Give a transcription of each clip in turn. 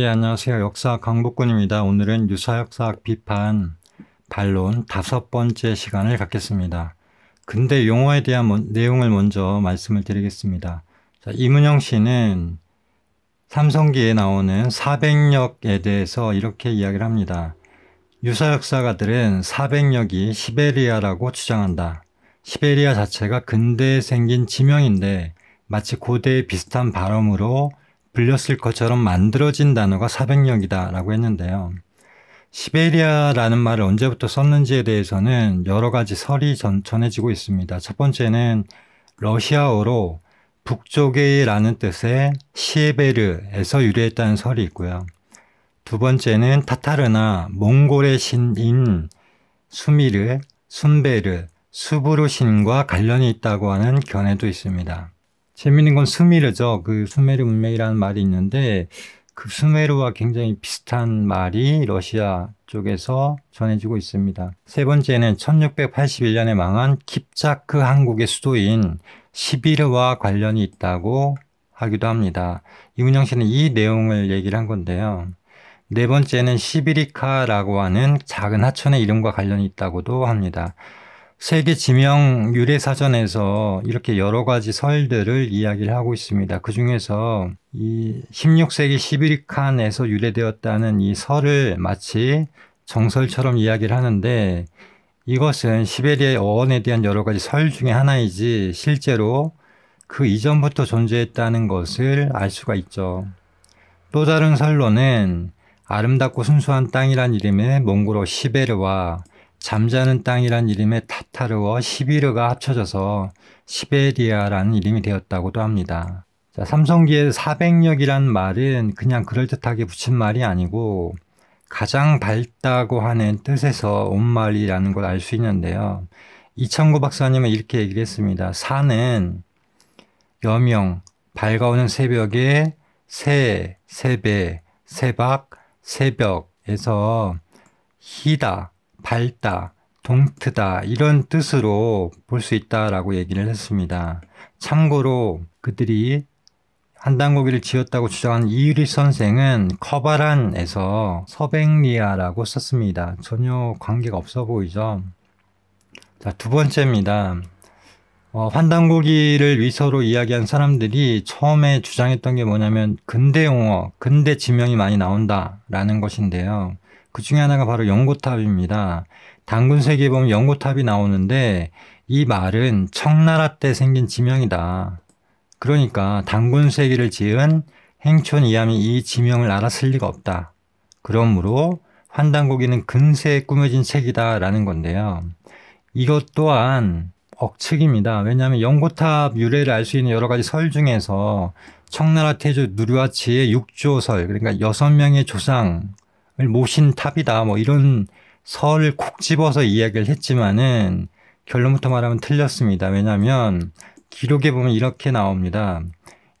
예, 안녕하세요. 역사 강복군입니다. 오늘은 유사역사학 비판 반론 다섯 번째 시간을 갖겠습니다. 근대 용어에 대한 뭐, 내용을 먼저 말씀을 드리겠습니다. 자, 이문영 씨는 삼성기에 나오는 4 0 0역에 대해서 이렇게 이야기를 합니다. 유사역사가들은 4 0 0역이 시베리아라고 주장한다. 시베리아 자체가 근대에 생긴 지명인데 마치 고대에 비슷한 발음으로 불렸을 것처럼 만들어진 단어가 400역이다라고 했는데요. 시베리아라는 말을 언제부터 썼는지에 대해서는 여러 가지 설이 전, 전해지고 있습니다. 첫 번째는 러시아어로 북쪽의라는 뜻의 시에베르에서 유래했다는 설이 있고요. 두 번째는 타타르나 몽골의 신인 수미르, 순베르, 수부르 신과 관련이 있다고 하는 견해도 있습니다. 재밌는 건 수미르죠. 그 수메르 문명이라는 말이 있는데 그 수메르와 굉장히 비슷한 말이 러시아 쪽에서 전해지고 있습니다. 세 번째는 1681년에 망한 킵자크 한국의 수도인 시비르와 관련이 있다고 하기도 합니다. 이문영 씨는 이 내용을 얘기를 한 건데요. 네 번째는 시비리카라고 하는 작은 하천의 이름과 관련이 있다고도 합니다. 세계 지명 유래 사전에서 이렇게 여러 가지 설들을 이야기를 하고 있습니다. 그 중에서 이 16세기 시비리칸에서 유래되었다는 이 설을 마치 정설처럼 이야기를 하는데 이것은 시베리아의 어원에 대한 여러 가지 설 중에 하나이지 실제로 그 이전부터 존재했다는 것을 알 수가 있죠. 또 다른 설로는 아름답고 순수한 땅이란 이름의 몽골어 시베르와 잠자는 땅이란 이름의 타타르어 시비르가 합쳐져서 시베리아라는 이름이 되었다고도 합니다. 자, 삼성기의 400역이란 말은 그냥 그럴듯하게 붙인 말이 아니고 가장 밝다고 하는 뜻에서 온 말이라는 걸 알 수 있는데요. 이천구 박사님은 이렇게 얘기를 했습니다. 사는 여명, 밝아오는 새벽에 새, 새배, 새박, 새벽에서 희다, 밝다, 동트다 이런 뜻으로 볼 수 있다라고 얘기를 했습니다. 참고로 그들이 한단고기를 지었다고 주장한 이유리 선생은 커바란에서 서백리아라고 썼습니다. 전혀 관계가 없어 보이죠. 자, 두 번째입니다. 어, 환단고기를 위서로 이야기한 사람들이 처음에 주장했던 게 뭐냐면 근대 용어, 근대 지명이 많이 나온다라는 것인데요. 그 중에 하나가 바로 연고탑입니다. 당군 세계 보면 연고탑이 나오는데 이 말은 청나라 때 생긴 지명이다. 그러니까 당군 세계를 지은 행촌 이함이 이 지명을 알았을 리가 없다. 그러므로 환단고기는 근세에 꾸며진 책이다라는 건데요. 이것 또한 억측입니다. 왜냐하면 연고탑 유래를 알 수 있는 여러 가지 설 중에서 청나라 태조 누르와치의 6조설 그러니까 6명의 조상 모신탑이다 뭐 이런 설을 콕 집어서 이야기를 했지만은 결론부터 말하면 틀렸습니다. 왜냐하면 기록에 보면 이렇게 나옵니다.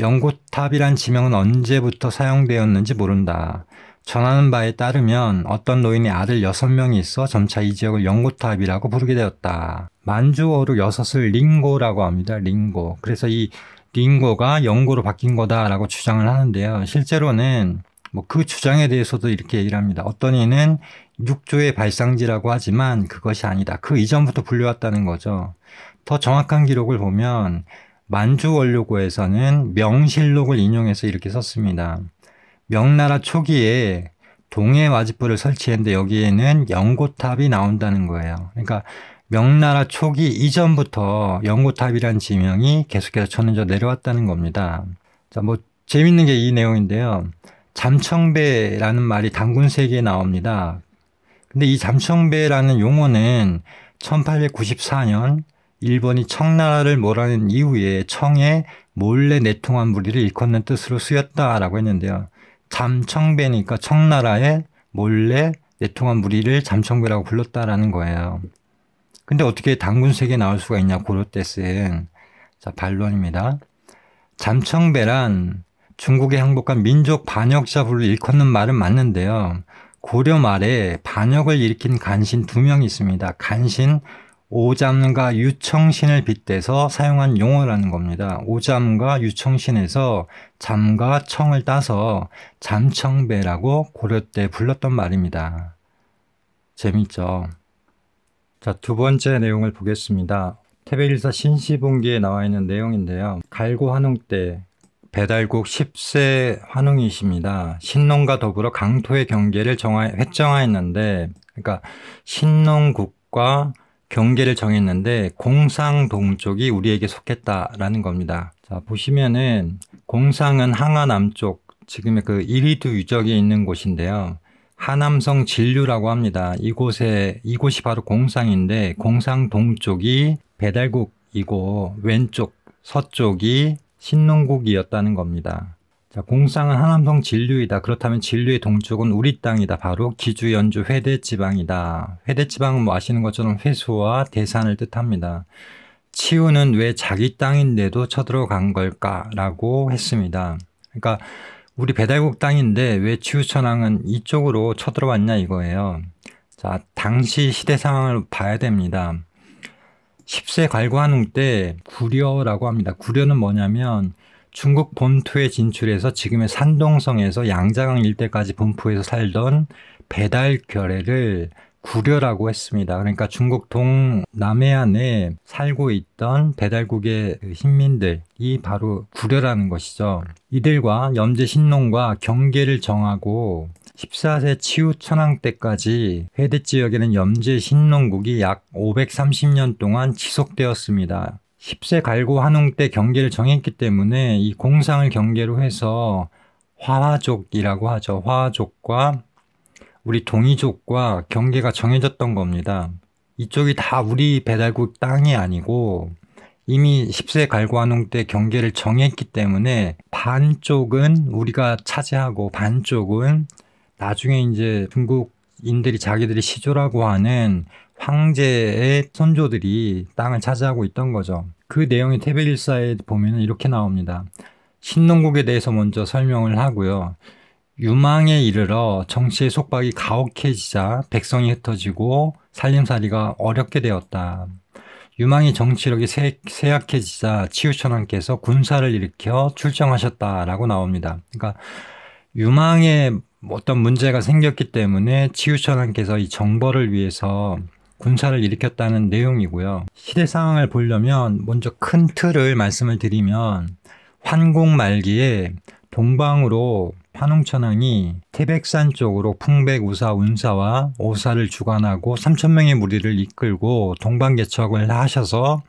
연고탑이란 지명은 언제부터 사용되었는지 모른다. 전하는 바에 따르면 어떤 노인의 아들 6명이 있어 점차 이 지역을 연고탑이라고 부르게 되었다. 만주어로 여섯을 링고라고 합니다. 링고. 그래서 이 링고가 연고로 바뀐 거다라고 주장을 하는데요. 실제로는 뭐그 주장에 대해서도 이렇게 얘기를 합니다. 어떤 이는 6조의 발상지라고 하지만 그것이 아니다. 그 이전부터 불려왔다는 거죠. 더 정확한 기록을 보면 만주원료고에서는 명실록을 인용해서 이렇게 썼습니다. 명나라 초기에 동해 와지포를 설치했는데 여기에는 연고탑이 나온다는 거예요. 그러니까 명나라 초기 이전부터 연고탑이란 지명이 계속해서 천은저 내려왔다는 겁니다. 자, 뭐 재밌는 게 이 내용인데요. 잠청배라는 말이 단군 세계에 나옵니다. 근데 이 잠청배라는 용어는 1894년 일본이 청나라를 몰아낸 이후에 청에 몰래 내통한 무리를 일컫는 뜻으로 쓰였다라고 했는데요. 잠청배니까 청나라에 몰래 내통한 무리를 잠청배라고 불렀다라는 거예요. 근데 어떻게 단군 세계에 나올 수가 있냐 고로때스 자, 반론입니다. 잠청배란 중국의 항복한 민족 반역자 부를 일컫는 말은 맞는데요. 고려 말에 반역을 일으킨 간신 두 명이 있습니다. 간신, 오잠과 유청신을 빗대서 사용한 용어라는 겁니다. 오잠과 유청신에서 잠과 청을 따서 잠청배라고 고려 때 불렀던 말입니다. 재밌죠? 자, 두 번째 내용을 보겠습니다. 태백일사 신시봉기에 나와 있는 내용인데요. 갈고 한홍때 배달국 10세 환웅이십니다. 신농과 더불어 강토의 경계를 정하, 획정하였는데, 그러니까 신농국과 경계를 정했는데 공상 동쪽이 우리에게 속했다라는 겁니다. 자 보시면은 공상은 항하 남쪽 지금의 그 이리두 유적에 있는 곳인데요. 하남성 진류라고 합니다. 이곳에 이곳이 바로 공상인데 공상 동쪽이 배달국이고 왼쪽 서쪽이 신농국이었다는 겁니다. 자, 공상은 하남성 진류이다. 그렇다면 진류의 동쪽은 우리 땅이다. 바로 기주, 연주, 회대 지방이다. 회대 지방은 뭐 아시는 것처럼 회수와 대산을 뜻합니다. 치우는 왜 자기 땅인데도 쳐들어간 걸까라고 했습니다. 그러니까 우리 배달국 땅인데 왜 치우천왕은 이쪽으로 쳐들어왔냐 이거예요. 자, 당시 시대 상황을 봐야 됩니다. 10세 갈구한웅때 구려라고 합니다. 구려는 뭐냐면 중국 본토에 진출해서 지금의 산동성에서 양자강 일대까지 분포해서 살던 배달 결례를 구려라고 했습니다. 그러니까 중국 동남해안에 살고 있던 배달국의 신민들이 바로 구려라는 것이죠. 이들과 염제 신농과 경계를 정하고 14세 치우 천황 때까지 회대 지역에는 염제 신농국이 약 530년 동안 지속되었습니다. 10세 갈고 한웅 때 경계를 정했기 때문에 이 공상을 경계로 해서 화화족이라고 하죠. 화화족과 우리 동이족과 경계가 정해졌던 겁니다. 이쪽이 다 우리 배달국 땅이 아니고 이미 10세 갈고한홍 때 경계를 정했기 때문에 반쪽은 우리가 차지하고 반쪽은 나중에 이제 중국인들이 자기들이 시조라고 하는 황제의 선조들이 땅을 차지하고 있던 거죠. 그 내용이 태백일사에 보면 이렇게 나옵니다. 신농국에 대해서 먼저 설명을 하고요. 유망에 이르러 정치의 속박이 가혹해지자 백성이 흩어지고 살림살이가 어렵게 되었다. 유망의 정치력이 세, 약해지자 치우천왕께서 군사를 일으켜 출정하셨다라고 나옵니다. 그러니까 유망의 뭐 어떤 문제가 생겼기 때문에 지우천왕께서 이 정벌을 위해서 군사를 일으켰다는 내용이고요. 시대 상황을 보려면 먼저 큰 틀을 말씀을 드리면 환공 말기에 동방으로 환웅천왕이 태백산 쪽으로 풍백 우사 운사와 오사를 주관하고 3천 명의 무리를 이끌고 동방 개척을 하셔서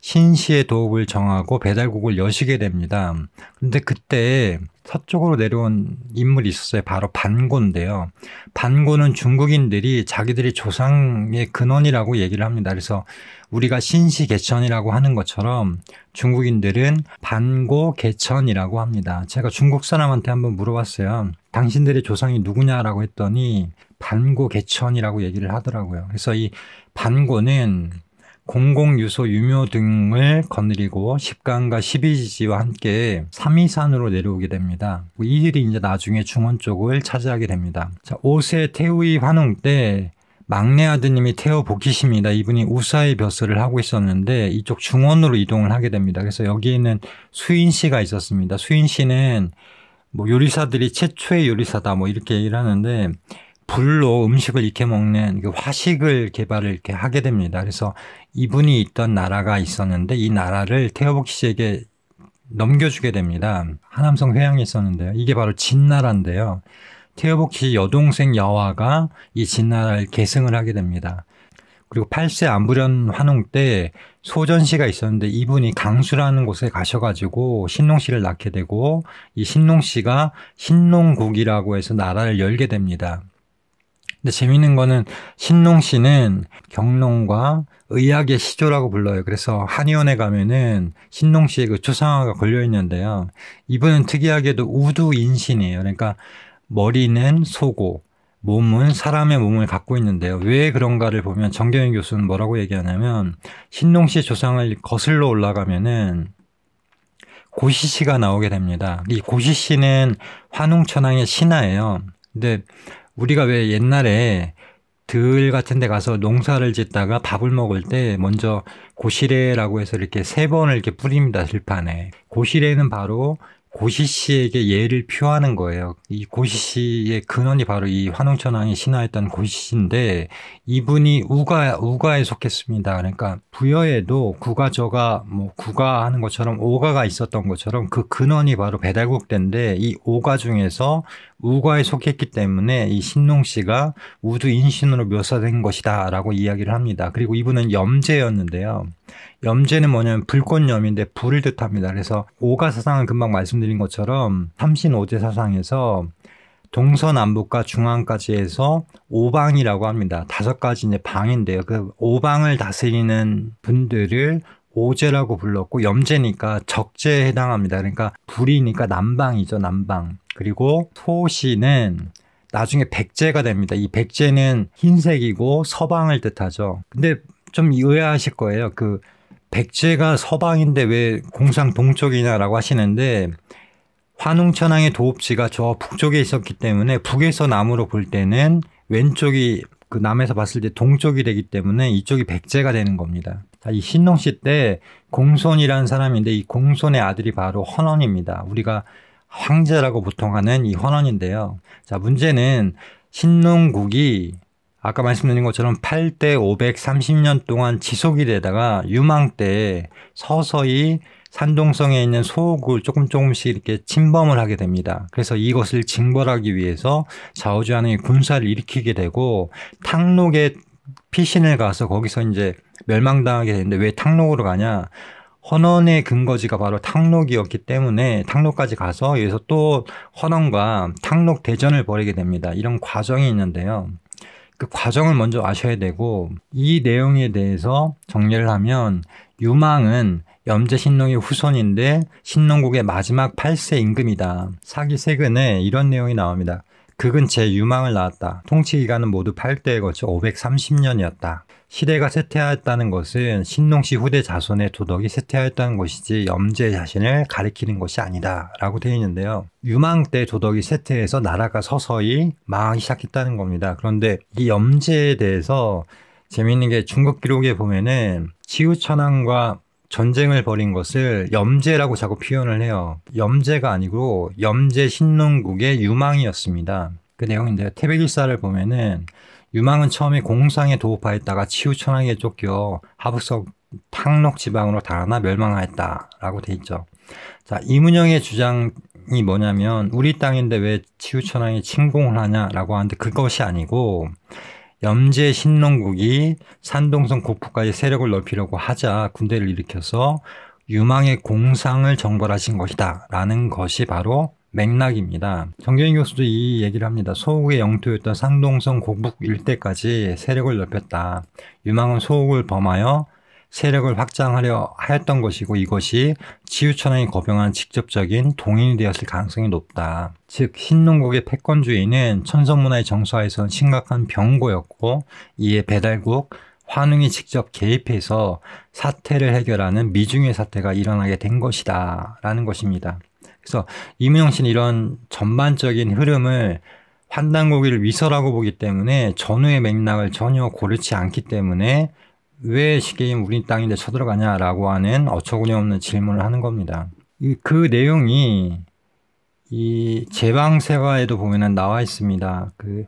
신시의 도읍을 정하고 배달국을 여시게 됩니다. 근데 그때 서쪽으로 내려온 인물이 있었어요. 바로 반고인데요. 반고는 중국인들이 자기들이 조상의 근원이라고 얘기를 합니다. 그래서 우리가 신시 개천이라고 하는 것처럼 중국인들은 반고 개천이라고 합니다. 제가 중국 사람한테 한번 물어봤어요. 당신들의 조상이 누구냐라고 했더니 반고 개천이라고 얘기를 하더라고요. 그래서 이 반고는 공공, 유소, 유묘 등을 거느리고 십강과십이지지와 함께 삼위산으로 내려오게 됩니다. 이들이 뭐 이제 나중에 중원 쪽을 차지하게 됩니다. 자, 5세 태우의 환웅 때 막내 아드님이 태어 복귀십니다. 이분이 우사의 벼슬을 하고 있었는데 이쪽 중원으로 이동을 하게 됩니다. 그래서 여기에는 수인 씨가 있었습니다. 수인 씨는 뭐 요리사들이 최초의 요리사다 뭐 이렇게 얘기를 하는데 불로 음식을 익혀 먹는 그 화식을 개발을 이렇게 하게 됩니다. 그래서 이분이 있던 나라가 있었는데 이 나라를 태호복 씨에게 넘겨주게 됩니다. 하남성 회양에 있었는데요. 이게 바로 진나라인데요. 태호복 씨 여동생 여화가 이 진나라를 계승을 하게 됩니다. 그리고 8세 안부련 환웅 때 소전 씨가 있었는데 이분이 강수라는 곳에 가셔가지고 신농 씨를 낳게 되고 이 신농 씨가 신농국이라고 해서 나라를 열게 됩니다. 근데 재밌는 거는 신농 씨는 경농과 의학의 시조라고 불러요. 그래서 한의원에 가면은 신농 씨의 그 초상화가 걸려 있는데요. 이분은 특이하게도 우두인신이에요. 그러니까 머리는 소고, 몸은 사람의 몸을 갖고 있는데요. 왜 그런가를 보면 정경인 교수는 뭐라고 얘기하냐면 신농씨 조상을 거슬러 올라가면은 고시씨가 나오게 됩니다. 이고시씨는 환웅천왕의 신하예요 근데 우리가 왜 옛날에 들 같은 데 가서 농사를 짓다가 밥을 먹을 때 먼저 고시래라고 해서 이렇게 세 번을 이렇게 뿌립니다. 들판에. 고시래는 바로 고시 씨에게 예를 표하는 거예요. 이 고시 네. 씨의 근원이 바로 이 환웅천왕이 신화했던 고시 씨인데 이분이 우가 우가에 속했습니다. 그러니까 부여에도 구가저가 뭐 구가하는 것처럼 오가가 있었던 것처럼 그 근원이 바로 배달국대인데 이 오가 중에서 우가에 속했기 때문에 이 신농 씨가 우주 인신으로 묘사된 것이다라고 이야기를 합니다. 그리고 이분은 염제였는데요. 염제는 뭐냐면 불꽃염인데 불을 뜻합니다. 그래서 오가 사상은 금방 말씀드린 것처럼 삼신오제 사상에서 동서남북과 중앙까지 해서 오방이라고 합니다. 다섯 가지 이제 방인데요. 그 오방을 다스리는 분들을 오제라고 불렀고 염제니까 적제에 해당합니다. 그러니까 불이니까 남방이죠, 남방. 그리고 소시는 나중에 백제가 됩니다. 이 백제는 흰색이고 서방을 뜻하죠. 근데 좀 의아하실 거예요. 그 백제가 서방인데 왜 공상 동쪽이냐라고 하시는데 환웅천왕의 도읍지가 저 북쪽에 있었기 때문에 북에서 남으로 볼 때는 왼쪽이 그 남에서 봤을 때 동쪽이 되기 때문에 이쪽이 백제가 되는 겁니다. 이 신농씨 때 공손이라는 사람인데 이 공손의 아들이 바로 헌원입니다. 우리가 황제라고 보통 하는 이 헌원인데요. 자 문제는 신농국이 아까 말씀드린 것처럼 8대 530년 동안 지속이 되다가 유망 때 서서히 산동성에 있는 소옥을 조금 조금씩 이렇게 침범을 하게 됩니다. 그래서 이것을 징벌하기 위해서 좌우지간에 군사를 일으키게 되고 탕록에 피신을 가서 거기서 이제 멸망당하게 되는데 왜 탕록으로 가냐? 헌원의 근거지가 바로 탕록이었기 때문에 탕록까지 가서 여기서 또 헌원과 탕록 대전을 벌이게 됩니다. 이런 과정이 있는데요. 그 과정을 먼저 아셔야 되고 이 내용에 대해서 정리를 하면 유망은 염제 신농의 후손인데 신농국의 마지막 8세 임금이다. 사기 세근에 이런 내용이 나옵니다. 극은 제 유망을 낳았다. 통치 기간은 모두 8대에 걸쳐 530년이었다. 시대가 쇠퇴하였다는 것은 신농씨 후대 자손의 도덕이 쇠퇴하였다는 것이지 염제 자신을 가리키는 것이 아니다라고 되어 있는데요. 유망 때 도덕이 쇠퇴해서 나라가 서서히 망하기 시작했다는 겁니다. 그런데 이 염제에 대해서 재미있는 게 중국 기록에 보면은 치우천왕과 전쟁을 벌인 것을 염제라고 자꾸 표현을 해요. 염제가 아니고 염제 신농국의 유망이었습니다. 그 내용인데요. 태백일사를 보면은 유망은 처음에 공상에 도파했다가치우천왕에 쫓겨 하북성 탕록 지방으로 달아나 멸망하였다라고 돼 있죠. 자, 이문영의 주장 이 뭐냐면 우리 땅인데 왜 치우천왕이 침공을 하냐라고 하는데 그것이 아니고 염제 신농국이 산동성 고프까지 세력을 넓히려고 하자 군대를 일으켜서 유망의 공상을 정벌하신 것이다라는 것이 바로 맥락입니다. 정경희 교수도 이 얘기를 합니다. 소옥의 영토였던 상동성 고북 일대까지 세력을 넓혔다. 유망은 소옥을 범하여 세력을 확장하려 하였던 것이고 이것이 지우천왕이 거병한 직접적인 동인이 되었을 가능성이 높다. 즉 신농국의 패권주의는 천성문화의 정서화에선 심각한 병고였고 이에 배달국 환웅이 직접 개입해서 사태를 해결하는 미중의 사태가 일어나게 된 것이다 라는 것입니다. 그래서 이문영 씨는 이런 전반적인 흐름을 환단고기를 위서라고 보기 때문에 전후의 맥락을 전혀 고르지 않기 때문에 왜 시계인 우리 땅인데 쳐들어가냐라고 하는 어처구니없는 질문을 하는 겁니다. 그 내용이 이 제방세화에도 보면은 나와 있습니다. 그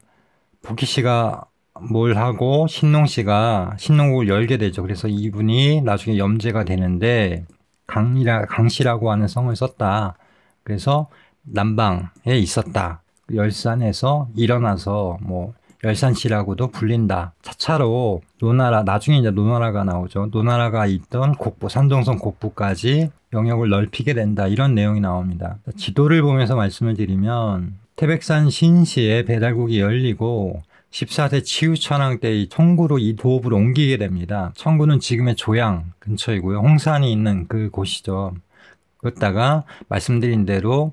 복희 씨가 뭘 하고 신농 씨가 신농국을 열게 되죠. 그래서 이분이 나중에 염제가 되는데 강이라 강씨라고 하는 성을 썼다. 그래서 남방에 있었다. 열산에서 일어나서 뭐 열산시라고도 불린다. 차차로 노나라 나중에 이제 노나라가 나오죠. 노나라가 있던 곡부 산동성 곡부까지 영역을 넓히게 된다. 이런 내용이 나옵니다. 지도를 보면서 말씀을 드리면 태백산 신시에 배달국이 열리고 14세 치우천황 때의 청구로 이 도읍을 옮기게 됩니다. 청구는 지금의 조양 근처이고요. 홍산이 있는 그 곳이죠. 그러다가 말씀드린 대로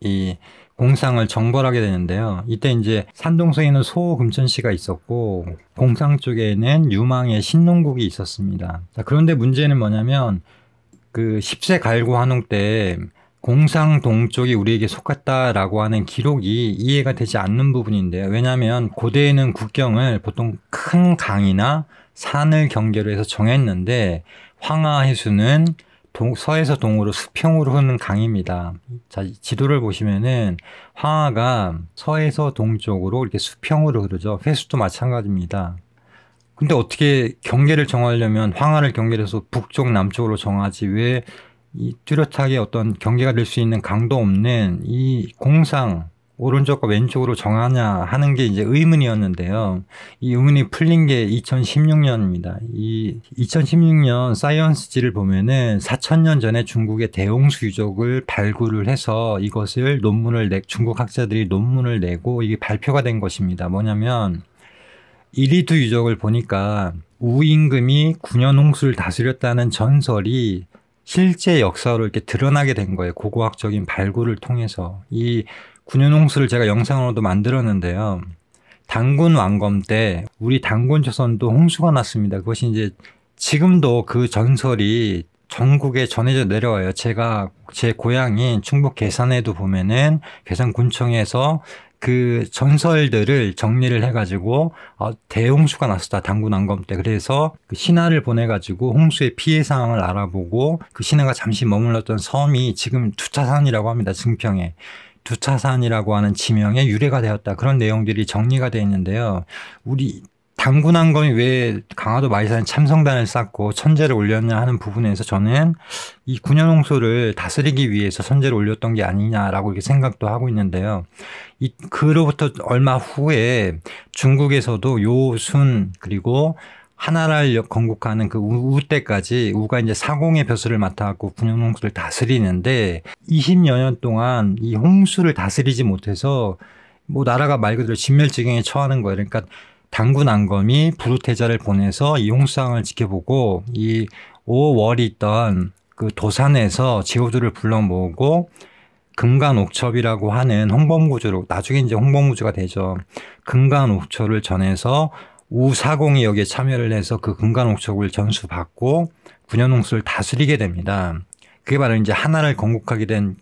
이 공상을 정벌하게 되는데요. 이때 이제 산동성에는 소금천시가 있었고 공상 쪽에는 유망의 신농국이 있었습니다. 자, 그런데 문제는 뭐냐면 그 10세 갈고 한옥때 공상 동쪽이 우리에게 속았다라고 하는 기록이 이해가 되지 않는 부분인데요. 왜냐하면 고대에는 국경을 보통 큰 강이나 산을 경계로 해서 정했는데 황하 해수는 동, 서에서 동으로 수평으로 흐는 강입니다. 자, 지도를 보시면은 황하가 서에서 동쪽으로 이렇게 수평으로 흐르죠. 회수도 마찬가지입니다. 근데 어떻게 경계를 정하려면 황하를 경계 해서 북쪽 남쪽으로 정하지 왜이 뚜렷하게 어떤 경계가 될 수 있는 강도 없는 이 공상 오른쪽과 왼쪽으로 정하냐 하는 게 이제 의문이었는데요. 이 의문이 풀린 게 2016년입니다. 이 2016년 사이언스지를 보면은 4천년 전에 중국의 대홍수 유적을 발굴을 해서 이것을 논문을 내 중국 학자들이 논문을 내고 이게 발표가 된 것입니다. 뭐냐면 이리두 유적을 보니까 우임금이 9년 홍수를 다스렸다는 전설이 실제 역사로 이렇게 드러나게 된 거예요. 고고학적인 발굴을 통해서 이 군윤홍수를 제가 영상으로도 만들었는데요. 당군 왕검 때 우리 당군 조선도 홍수가 났습니다. 그것이 이제 지금도 그 전설이 전국에 전해져 내려와요. 제가 제 고향인 충북 계산에도 보면은 계산군청에서 그 전설들을 정리를 해가지고 아, 대홍수가 났었다 당군 왕검 때 그래서 그 신하를 보내가지고 홍수의 피해 상황을 알아보고 그 신하가 잠시 머물렀던 섬이 지금 두차산이라고 합니다 증평에 두차산이라고 하는 지명의 유래가 되었다. 그런 내용들이 정리가 되어 있는데요. 우리 당군왕건이 왜 강화도 마이산에 참성단을 쌓고 천재를 올렸냐 하는 부분에서 저는 이 군현홍소를 다스리기 위해서 천재를 올렸던 게 아니냐라고 이렇게 생각도 하고 있는데요. 이 그로부터 얼마 후에 중국에서도 요순 그리고 하나를 건국하는 그 우 때까지 우가 이제 사공의 벼슬을 맡아갖고 분홍홍수를 다스리는데 20여 년 동안 이 홍수를 다스리지 못해서 뭐 나라가 말 그대로 진멸지경에 처하는 거예요. 그러니까 당군 안검이 부르태자를 보내서 이 홍수상을 지켜보고 이 오월이 있던 그 도산에서 지호들을 불러 모으고 금간옥첩이라고 하는 홍범구조로 나중에 이제 홍범구조가 되죠. 금간옥첩을 전해서 우사공이여기에 참여를 해서 그 금관옥척을 전수받고 군현홍수를 다스리게 됩니다. 그게 바로 이제 하나를 건국하게 된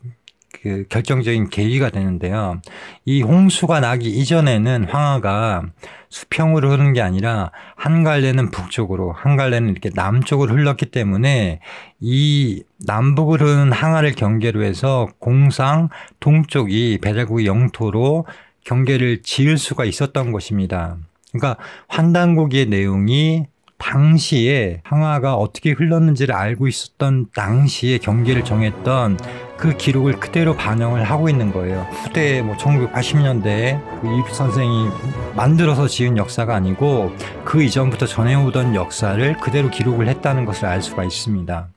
그 결정적인 계기가 되는데요. 이 홍수가 나기 이전에는 황하가 수평으로 흐른게 아니라 한 갈래는 북쪽으로 한 갈래는 이렇게 남쪽으로 흘렀기 때문에 이 남북을 흐르는 항아를 경계로 해서 공상 동쪽이 배달국 영토로 경계를 지을 수가 있었던 것입니다. 그러니까 환단고기의 내용이 당시에 항화가 어떻게 흘렀는지를 알고 있었던 당시의 경계를 정했던 그 기록을 그대로 반영을 하고 있는 거예요. 후대 뭐 1980년대에 그 이입 선생이 만들어서 지은 역사가 아니고 그 이전부터 전해오던 역사를 그대로 기록을 했다는 것을 알 수가 있습니다.